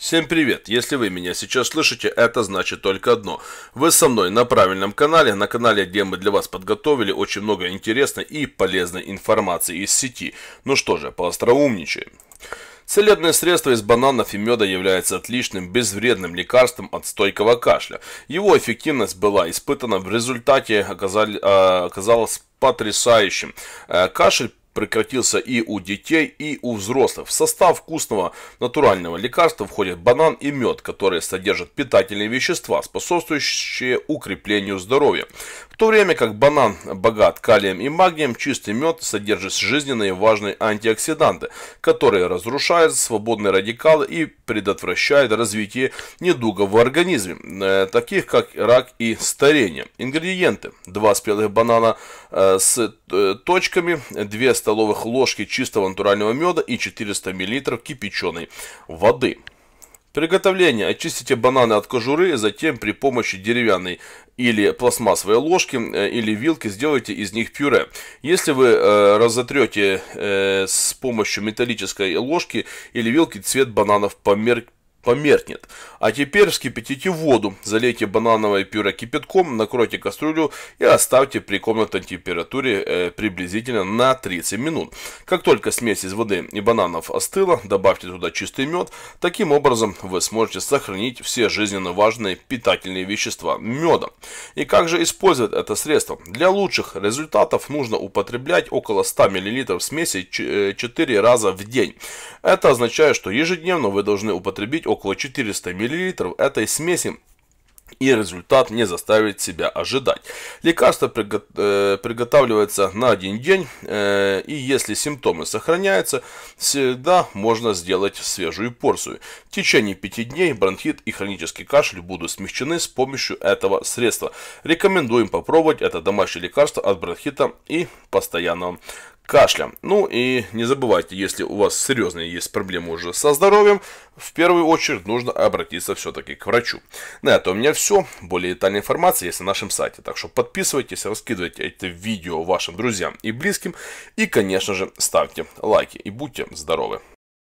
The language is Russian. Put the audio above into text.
Всем привет! Если вы меня сейчас слышите, это значит только одно. Вы со мной на правильном канале, на канале, где мы для вас подготовили очень много интересной и полезной информации из сети. Ну что же, поостроумничаем. Целебное средство из бананов и меда является отличным безвредным лекарством от стойкого кашля. Его эффективность была испытана в результате оказали, э, оказалась потрясающим. Э, кашель прекратился и у детей, и у взрослых. В состав вкусного натурального лекарства входят банан и мед, которые содержат питательные вещества, способствующие укреплению здоровья. В то время как банан богат калием и магнием, чистый мед содержит жизненные важные антиоксиданты, которые разрушают свободные радикалы и предотвращают развитие недугов в организме, э, таких как рак и старение. Ингредиенты. два спелых банана э, с э, точками, две столовых ложки чистого натурального меда и 400 мл кипяченой воды. Приготовление. Очистите бананы от кожуры, затем при помощи деревянной или пластмассовой ложки э, или вилки сделайте из них пюре. Если вы э, разотрете э, с помощью металлической ложки или вилки цвет бананов померк померкнет. А теперь вскипятите воду, залейте банановое пюре кипятком, накройте кастрюлю и оставьте при комнатной температуре э, приблизительно на 30 минут. Как только смесь из воды и бананов остыла, добавьте туда чистый мед. Таким образом вы сможете сохранить все жизненно важные питательные вещества меда. И как же использовать это средство? Для лучших результатов нужно употреблять около 100 мл смеси 4 э, раза в день. Это означает, что ежедневно вы должны употребить около 400 мл этой смеси и результат не заставит себя ожидать. Лекарство приго э, приготавливается на один день, э, и если симптомы сохраняются, всегда можно сделать свежую порцию. В течение 5 дней бронхит и хронический кашель будут смягчены с помощью этого средства. Рекомендуем попробовать это домашнее лекарство от бронхита и постоянного кашлем. Ну и не забывайте, если у вас серьезные есть проблемы уже со здоровьем, в первую очередь нужно обратиться все-таки к врачу. На этом у меня все. Более детальная информация есть на нашем сайте. Так что подписывайтесь, раскидывайте это видео вашим друзьям и близким. И, конечно же, ставьте лайки и будьте здоровы.